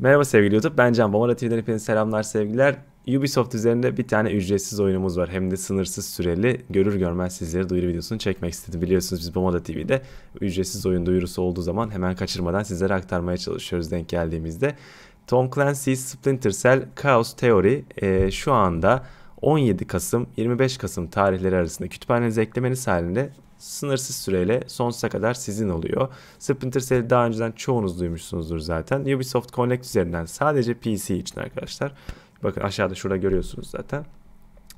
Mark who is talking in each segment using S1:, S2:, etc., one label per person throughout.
S1: Merhaba sevgili YouTube, ben Can. Bomara TV'den hepinize selamlar, sevgiler. Ubisoft üzerinde bir tane ücretsiz oyunumuz var. Hem de sınırsız süreli. Görür görmez sizlere duyuru videosunu çekmek istedim. Biliyorsunuz biz Bomada TV'de ücretsiz oyun duyurusu olduğu zaman hemen kaçırmadan sizlere aktarmaya çalışıyoruz denk geldiğimizde. Tom Clancy's Splinter Cell Chaos Theory e, şu anda 17 Kasım 25 Kasım tarihleri arasında kütüphanenize eklemeniz halinde sınırsız süreyle sonsuza kadar sizin oluyor. Splinter Cell'i daha önceden çoğunuz duymuşsunuzdur zaten. Ubisoft Connect üzerinden sadece PC için arkadaşlar. Bakın aşağıda şurada görüyorsunuz zaten.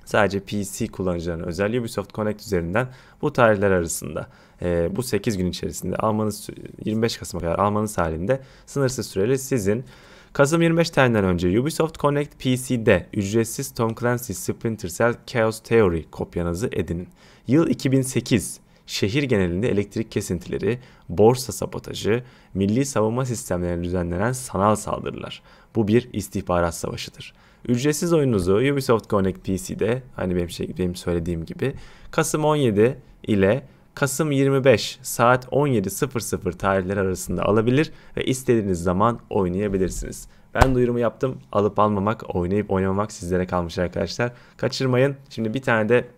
S1: Sadece PC kullanıcılarına özel Ubisoft Connect üzerinden bu tarihler arasında e, bu 8 gün içerisinde almanız 25 Kasım'a kadar almanız halinde sınırsız süreli sizin Kasım 25 tarihinden önce Ubisoft Connect PC'de ücretsiz Tom Clancy Splinter Cell Chaos Theory kopyanızı edinin. Yıl 2008 şehir genelinde elektrik kesintileri, borsa sabotajı, milli savunma sistemlerine düzenlenen sanal saldırılar. Bu bir istihbarat savaşıdır. Ücretsiz oyununuzu Ubisoft Connect PC'de hani benim, şey, benim söylediğim gibi Kasım 17 ile Kasım 25 saat 17.00 tarihleri arasında alabilir ve istediğiniz zaman oynayabilirsiniz. Ben duyurumu yaptım. Alıp almamak, oynayıp oynamamak sizlere kalmış arkadaşlar. Kaçırmayın. Şimdi bir tane de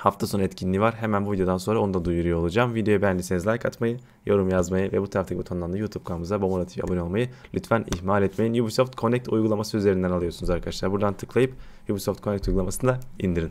S1: hafta sonu etkinliği var. Hemen bu videodan sonra onu da duyuruyor olacağım. Videoyu beğendiyseniz like atmayı, yorum yazmayı ve bu taraftaki butondan da YouTube kanalımıza Bomona TV abone olmayı lütfen ihmal etmeyin. Ubisoft Connect uygulaması üzerinden alıyorsunuz arkadaşlar. Buradan tıklayıp Ubisoft Connect uygulamasını da indirin.